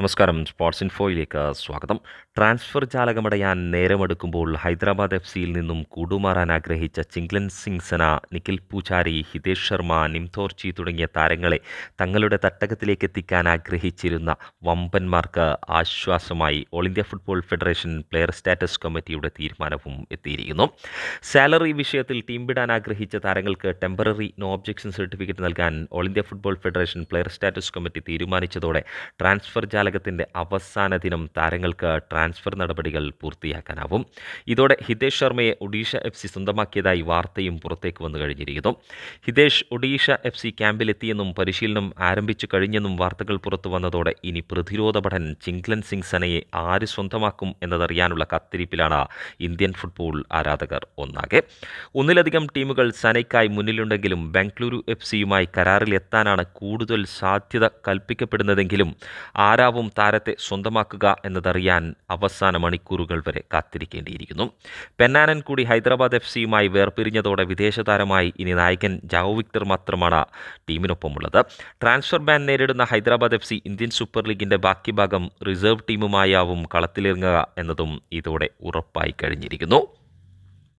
നമസ്കാരം സ്പോർട്സ് ഇൻഫോയിലേക്ക് സ്വാഗതം ട്രാൻസ്ഫർ ജാലകമടയാൻ നേരമെടുക്കുമ്പോൾ ഹൈദരാബാദ് എഫ് സിയിൽ നിന്നും കൂടുമാറാൻ ആഗ്രഹിച്ച സിംഗ് സിംഗ്സന നിഖിൽ പൂജാരി ഹിതേഷ് ശർമ്മ നിംതോർച്ചി തുടങ്ങിയ താരങ്ങളെ തങ്ങളുടെ തട്ടകത്തിലേക്ക് എത്തിക്കാൻ ആഗ്രഹിച്ചിരുന്ന വമ്പന്മാർക്ക് ആശ്വാസമായി all India football federation player status കമ്മിറ്റിയുടെ തീരുമാനവും എത്തിയിരിക്കുന്നു സാലറി വിഷയത്തിൽ ടീം വിടാൻ ആഗ്രഹിച്ച താരങ്ങൾക്ക് ടെമ്പററി നോ ഒബ്ജക്ഷൻ സർട്ടിഫിക്കറ്റ് നൽകാൻ all India football federation player status committee തീരുമാനിച്ചതോടെ ട്രാൻസ്ഫർ കാലഘട്ടത്തിൻ്റെ അവസാന ദിനം താരങ്ങൾക്ക് ട്രാൻസ്ഫർ നടപടികൾ പൂർത്തിയാക്കാനാവും ഇതോടെ ഹിതേഷ് ശർമ്മയെ ഒഡീഷ എഫ് സി സ്വന്തമാക്കിയതായി വാർത്തയും പുറത്തേക്ക് വന്നു കഴിഞ്ഞിരിക്കുന്നു ഹിതേഷ് ഒഡീഷ എഫ് സി ക്യാമ്പിലെത്തിയെന്നും പരിശീലനം ആരംഭിച്ചു കഴിഞ്ഞെന്നും വാർത്തകൾ പുറത്തു വന്നതോടെ ഇനി പ്രതിരോധ ഭടൻ ചിങ്ക്ലൻ സിംഗ് സനയെ ആര് സ്വന്തമാക്കും എന്നതറിയാനുള്ള കത്തിരിപ്പിലാണ് ഇന്ത്യൻ ഫുട്ബോൾ ആരാധകർ ഒന്നാകെ ഒന്നിലധികം ടീമുകൾ സനയ്ക്കായി മുന്നിലുണ്ടെങ്കിലും ബംഗളൂരു എഫ് സിയുമായി കരാറിലെത്താനാണ് കൂടുതൽ സാധ്യത കൽപ്പിക്കപ്പെടുന്നതെങ്കിലും ആരാവും താരവും താരത്തെ സ്വന്തമാക്കുക എന്നതറിയാൻ അവസാന മണിക്കൂറുകൾ വരെ കാത്തിരിക്കേണ്ടിയിരിക്കുന്നു പെന്നാനൻ കൂടി ഹൈദരാബാദ് എഫ് സിയുമായി വേർപിരിഞ്ഞതോടെ വിദേശ താരമായി ഇനി നായകൻ ജാവോ വിക്ടർ മാത്രമാണ് ടീമിനൊപ്പമുള്ളത് ട്രാൻസ്ഫർ ബാൻ നേരിടുന്ന Hyderabad F C Indian super ലീഗിൻ്റെ ബാക്കി ഭാഗം റിസർവ് ടീമുമായാവും കളത്തിലിറങ്ങുക എന്നതും ഇതോടെ ഉറപ്പായി കഴിഞ്ഞിരിക്കുന്നു